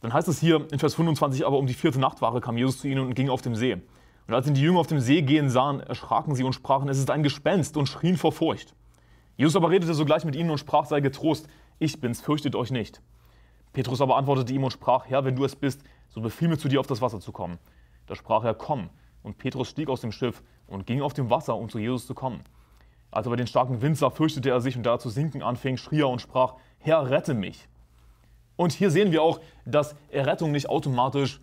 Dann heißt es hier in Vers 25, aber um die vierte Nachtwache kam Jesus zu ihnen und ging auf dem See. Und als ihn die Jünger auf dem See gehen sahen, erschraken sie und sprachen, es ist ein Gespenst und schrien vor Furcht. Jesus aber redete sogleich mit ihnen und sprach, sei getrost, ich bin's, fürchtet euch nicht. Petrus aber antwortete ihm und sprach, Herr, wenn du es bist, so befiehl mir zu dir auf das Wasser zu kommen. Da sprach er, komm. Und Petrus stieg aus dem Schiff und ging auf dem Wasser, um zu Jesus zu kommen. Als er aber den starken Wind sah, fürchtete er sich und da er zu sinken anfing, schrie er und sprach, Herr, rette mich. Und hier sehen wir auch, dass Errettung nicht automatisch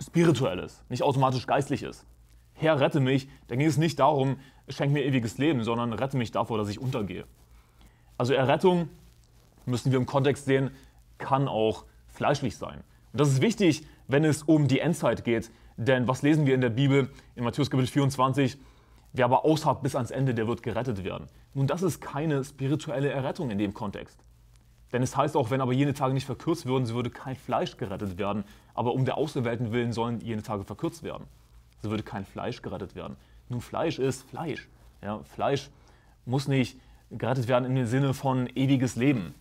spirituell ist, nicht automatisch geistlich ist. Herr, rette mich, da ging es nicht darum, schenk mir ewiges Leben, sondern rette mich davor, dass ich untergehe. Also Errettung, müssen wir im Kontext sehen, kann auch fleischlich sein. Und das ist wichtig, wenn es um die Endzeit geht, denn was lesen wir in der Bibel in Matthäus Kapitel 24? Wer aber ausharrt bis ans Ende, der wird gerettet werden. Nun, das ist keine spirituelle Errettung in dem Kontext. Denn es heißt auch, wenn aber jene Tage nicht verkürzt würden, so würde kein Fleisch gerettet werden. Aber um der Auserwählten willen sollen jene Tage verkürzt werden. So würde kein Fleisch gerettet werden. Nun, Fleisch ist Fleisch. Ja, Fleisch muss nicht gerettet werden im Sinne von ewiges Leben,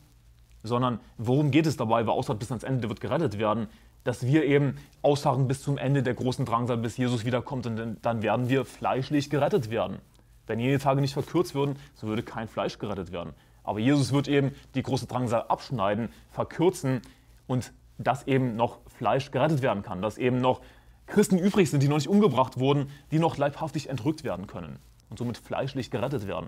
sondern worum geht es dabei, wer ausharrt bis ans Ende, wird gerettet werden, dass wir eben ausharren bis zum Ende der großen Drangsal, bis Jesus wiederkommt und dann werden wir fleischlich gerettet werden. Wenn jene Tage nicht verkürzt würden, so würde kein Fleisch gerettet werden. Aber Jesus wird eben die große Drangsal abschneiden, verkürzen und dass eben noch Fleisch gerettet werden kann, dass eben noch Christen übrig sind, die noch nicht umgebracht wurden, die noch leibhaftig entrückt werden können und somit fleischlich gerettet werden.